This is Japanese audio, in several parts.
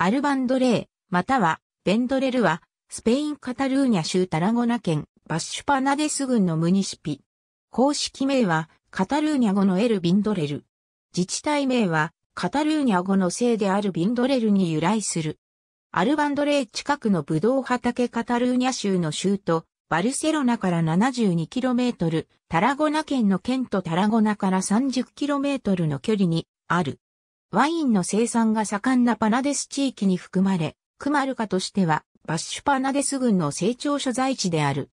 アルバンドレー、または、ベンドレルは、スペイン・カタルーニャ州タラゴナ県、バッシュパナデス郡のムニシピ。公式名は、カタルーニャ語のエル・ビンドレル。自治体名は、カタルーニャ語の姓であるビンドレルに由来する。アルバンドレー近くのブドウ畑カタルーニャ州の州都、バルセロナから 72km、タラゴナ県の県とタラゴナから 30km の距離にある。ワインの生産が盛んなパナデス地域に含まれ、クマルカとしてはバッシュパナデス群の成長所在地である。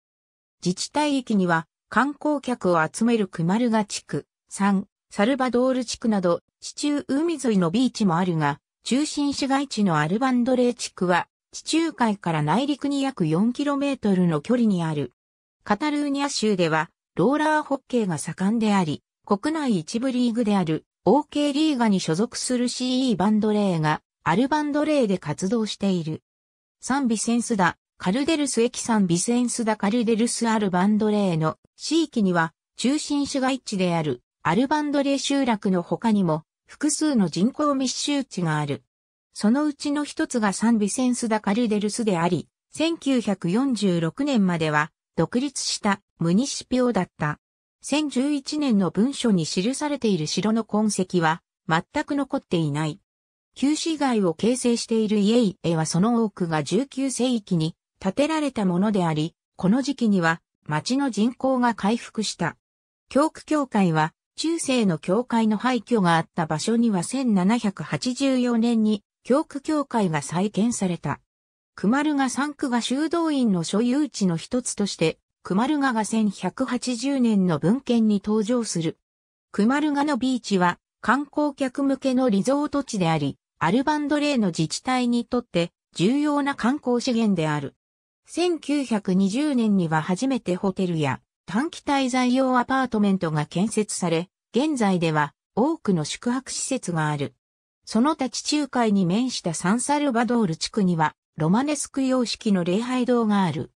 自治体域には観光客を集めるクマルガ地区、3、サルバドール地区など地中海沿いのビーチもあるが、中心市街地のアルバンドレー地区は地中海から内陸に約 4km の距離にある。カタルーニャ州ではローラーホッケーが盛んであり、国内一部リーグである OK リーガに所属する CE バンドレーがアルバンドレーで活動している。サンビセンスダ、カルデルス駅サンビセンスダカルデルスアルバンドレーの地域には中心市街地であるアルバンドレー集落の他にも複数の人口密集地がある。そのうちの一つがサンビセンスダカルデルスであり、1946年までは独立したムニシピオだった。1011年の文書に記されている城の痕跡は全く残っていない。旧市街を形成している家々はその多くが19世紀に建てられたものであり、この時期には町の人口が回復した。教区教会は中世の教会の廃墟があった場所には1784年に教区教会が再建された。熊マが三区が修道院の所有地の一つとしてクマルガが1180年の文献に登場する。クマルガのビーチは観光客向けのリゾート地であり、アルバンドレーの自治体にとって重要な観光資源である。1920年には初めてホテルや短期滞在用アパートメントが建設され、現在では多くの宿泊施設がある。その他地中海に面したサンサルバドール地区にはロマネスク様式の礼拝堂がある。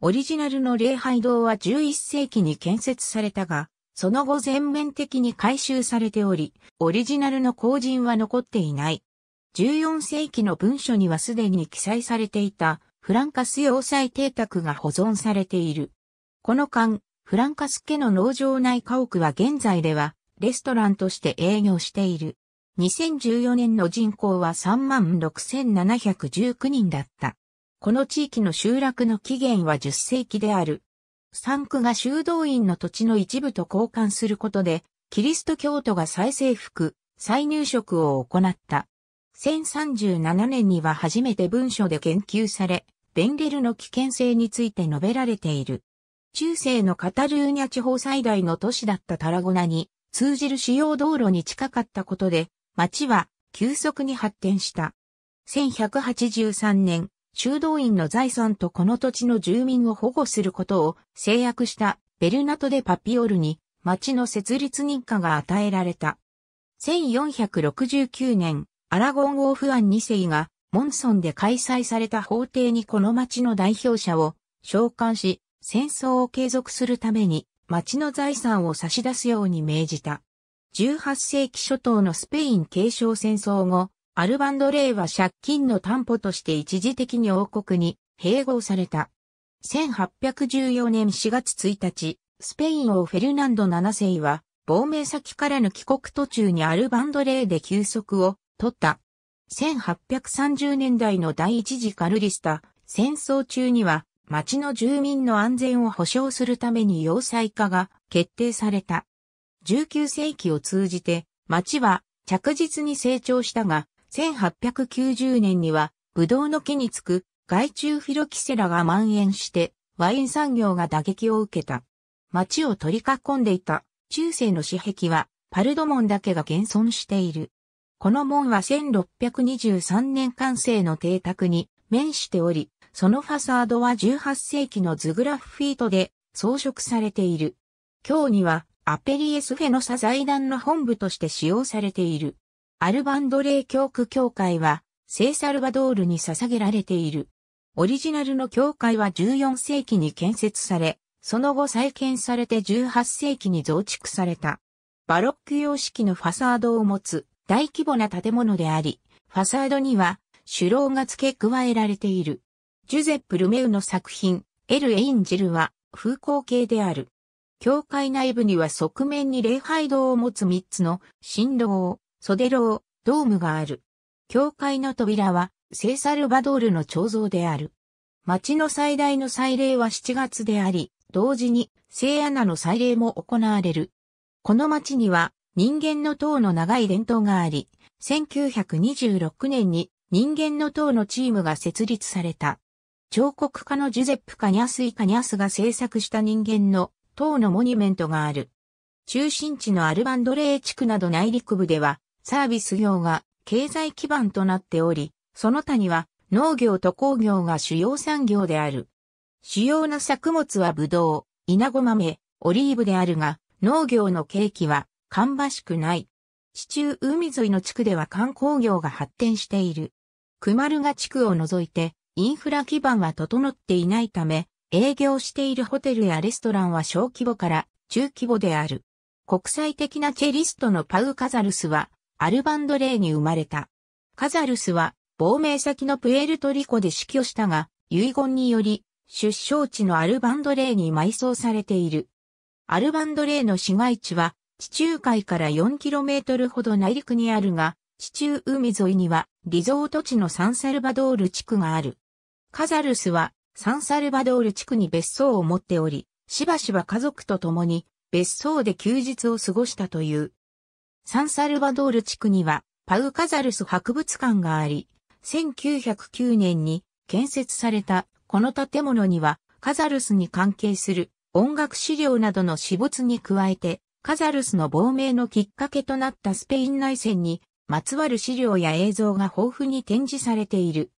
オリジナルの礼拝堂は11世紀に建設されたが、その後全面的に改修されており、オリジナルの後人は残っていない。14世紀の文書にはすでに記載されていたフランカス要塞邸宅が保存されている。この間、フランカス家の農場内家屋は現在ではレストランとして営業している。2014年の人口は36,719人だった。この地域の集落の起源は10世紀である。三区が修道院の土地の一部と交換することで、キリスト教徒が再征服、再入植を行った。1037年には初めて文書で研究され、ベンレルの危険性について述べられている。中世のカタルーニャ地方最大の都市だったタラゴナに通じる主要道路に近かったことで、町は急速に発展した。1183年、修道院の財産とこの土地の住民を保護することを制約したベルナト・デ・パピオルに町の設立認可が与えられた。1469年、アラゴン王フアン2世がモンソンで開催された法廷にこの町の代表者を召喚し、戦争を継続するために町の財産を差し出すように命じた。18世紀初頭のスペイン継承戦争後、アルバンドレイは借金の担保として一時的に王国に併合された。1814年4月1日、スペイン王フェルナンド7世は、亡命先からの帰国途中にアルバンドレイで休息を取った。1830年代の第一次カルリスタ戦争中には町の住民の安全を保障するために要塞化が決定された。19世紀を通じて町は着実に成長したが1890年には、ブドウの木につく害虫フィロキセラが蔓延して、ワイン産業が打撃を受けた。町を取り囲んでいた中世の紙壁は、パルド門だけが現存している。この門は1623年完成の邸宅に面しており、そのファサードは18世紀のズグラフフィートで装飾されている。今日にはアペリエスフェノサ財団の本部として使用されている。アルバンドレー教区教会は、聖サルバドールに捧げられている。オリジナルの教会は14世紀に建設され、その後再建されて18世紀に増築された。バロック様式のファサードを持つ大規模な建物であり、ファサードには首楼が付け加えられている。ジュゼップ・ルメウの作品、エル・エインジルは風光系である。教会内部には側面に礼拝堂を持つ3つの振堂、袖楼、ドームがある。教会の扉は、聖サルバドールの彫像である。町の最大の祭礼は7月であり、同時に聖アナの祭礼も行われる。この町には人間の塔の長い伝統があり、1926年に人間の塔のチームが設立された。彫刻家のジュゼップ・カニャスイ・カニャスが制作した人間の塔のモニュメントがある。中心地のアルバンドレー地区など内陸部ではサービス業が経済基盤となっており、その他には農業と工業が主要産業である。主要な作物はブドウ、稲ゴ豆、オリーブであるが、農業の景気は芳しくない。地中海沿いの地区では観光業が発展している。クマルガ地区を除いて、インフラ基盤は整っていないため、営業しているホテルやレストランは小規模から中規模である。国際的なチェリストのパウ・カザルスは、アルバンドレーに生まれた。カザルスは亡命先のプエルトリコで死去したが、遺言により出生地のアルバンドレーに埋葬されている。アルバンドレーの市街地は地中海から 4km ほど内陸にあるが、地中海沿いにはリゾート地のサンサルバドール地区がある。カザルスはサンサルバドール地区に別荘を持っており、しばしば家族と共に別荘で休日を過ごしたという。サンサルバドール地区にはパウカザルス博物館があり、1909年に建設されたこの建物にはカザルスに関係する音楽資料などの私物に加えてカザルスの亡命のきっかけとなったスペイン内戦にまつわる資料や映像が豊富に展示されている。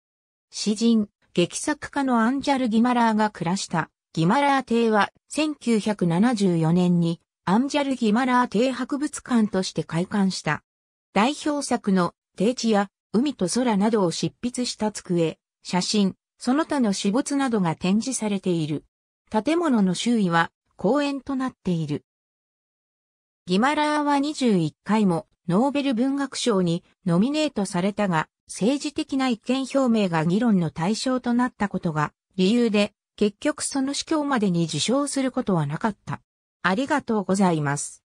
詩人、劇作家のアンジャル・ギマラーが暮らしたギマラー邸は1974年にアンジャル・ギマラー邸博物館として開館した。代表作の定地や海と空などを執筆した机、写真、その他の私物などが展示されている。建物の周囲は公園となっている。ギマラーは21回もノーベル文学賞にノミネートされたが、政治的な意見表明が議論の対象となったことが理由で、結局その死去までに受賞することはなかった。ありがとうございます。